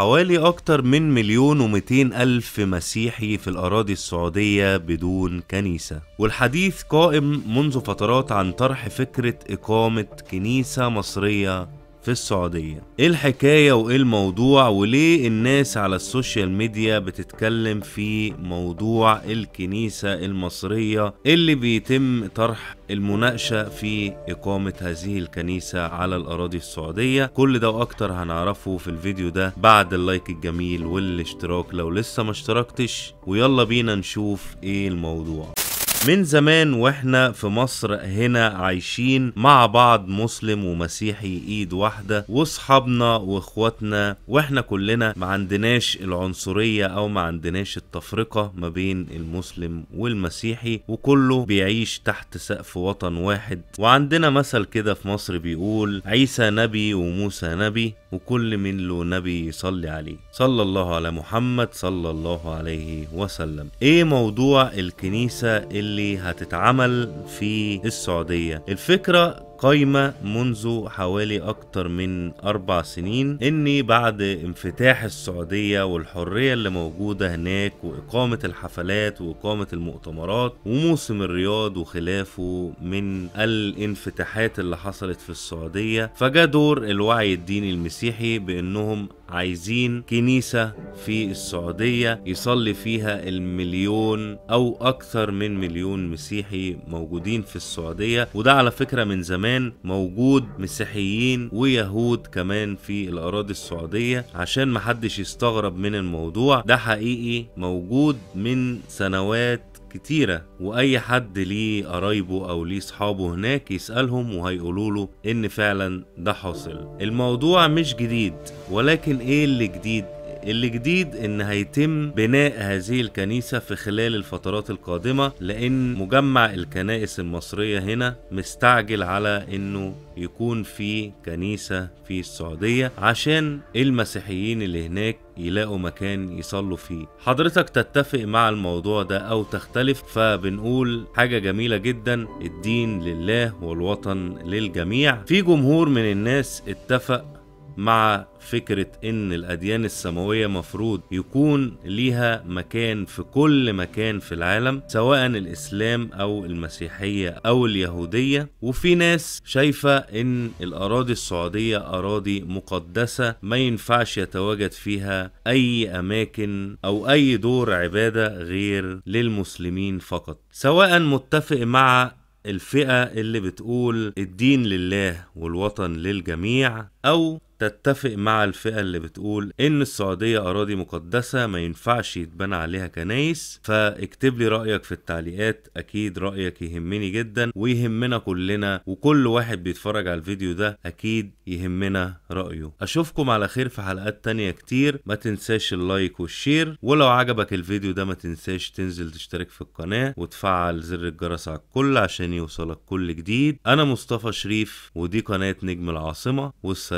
حوالي أكتر من مليون ومتين ألف مسيحي في الأراضي السعودية بدون كنيسة والحديث قائم منذ فترات عن طرح فكرة إقامة كنيسة مصرية في السعودية ايه الحكاية وايه الموضوع وليه الناس على السوشيال ميديا بتتكلم في موضوع الكنيسة المصرية اللي بيتم طرح المناقشة في إقامة هذه الكنيسة على الأراضي السعودية كل ده وأكتر هنعرفه في الفيديو ده بعد اللايك الجميل والاشتراك لو لسه ما اشتركتش ويلا بينا نشوف ايه الموضوع من زمان واحنا في مصر هنا عايشين مع بعض مسلم ومسيحي ايد واحده واصحابنا واخواتنا واحنا كلنا ما عندناش العنصريه او ما عندناش التفرقه ما بين المسلم والمسيحي وكله بيعيش تحت سقف وطن واحد وعندنا مثل كده في مصر بيقول عيسى نبي وموسى نبي وكل من له نبي يصلي عليه صلى الله على محمد صلى الله عليه وسلم ايه موضوع الكنيسه اللي اللي هتتعمل في السعودية الفكرة قايمة منذ حوالي أكتر من أربع سنين إني بعد انفتاح السعودية والحرية اللي موجودة هناك وإقامة الحفلات وإقامة المؤتمرات وموسم الرياض وخلافه من الانفتاحات اللي حصلت في السعودية فجاء دور الوعي الديني المسيحي بأنهم عايزين كنيسة في السعودية يصلي فيها المليون أو أكثر من مليون مسيحي موجودين في السعودية وده على فكرة من زمان كمان موجود مسيحيين ويهود كمان في الاراضي السعوديه عشان محدش يستغرب من الموضوع ده حقيقي موجود من سنوات كتيرة وأي حد ليه قرايبه أو ليه صحابه هناك يسألهم وهيقولوا له إن فعلا ده حاصل الموضوع مش جديد ولكن إيه اللي جديد الجديد ان هيتم بناء هذه الكنيسة في خلال الفترات القادمة لان مجمع الكنائس المصرية هنا مستعجل على انه يكون في كنيسة في السعودية عشان المسيحيين اللي هناك يلاقوا مكان يصلوا فيه حضرتك تتفق مع الموضوع ده او تختلف فبنقول حاجة جميلة جدا الدين لله والوطن للجميع في جمهور من الناس اتفق مع فكرة إن الأديان السماوية مفروض يكون ليها مكان في كل مكان في العالم سواء الإسلام أو المسيحية أو اليهودية وفي ناس شايفة إن الأراضي السعودية أراضي مقدسة ما ينفعش يتواجد فيها أي أماكن أو أي دور عبادة غير للمسلمين فقط سواء متفق مع الفئة اللي بتقول الدين لله والوطن للجميع أو تتفق مع الفئة اللي بتقول إن السعودية أراضي مقدسة ما ينفعش يتبنى عليها كنايس فاكتب لي رأيك في التعليقات أكيد رأيك يهمني جدا ويهمنا كلنا وكل واحد بيتفرج على الفيديو ده أكيد يهمنا رأيه أشوفكم على خير في حلقات تانية كتير ما تنساش اللايك والشير ولو عجبك الفيديو ده ما تنساش تنزل تشترك في القناة وتفعل زر الجرس على الكل عشان يوصلك كل جديد أنا مصطفى شريف ودي قناة نجم العاصمة والسلام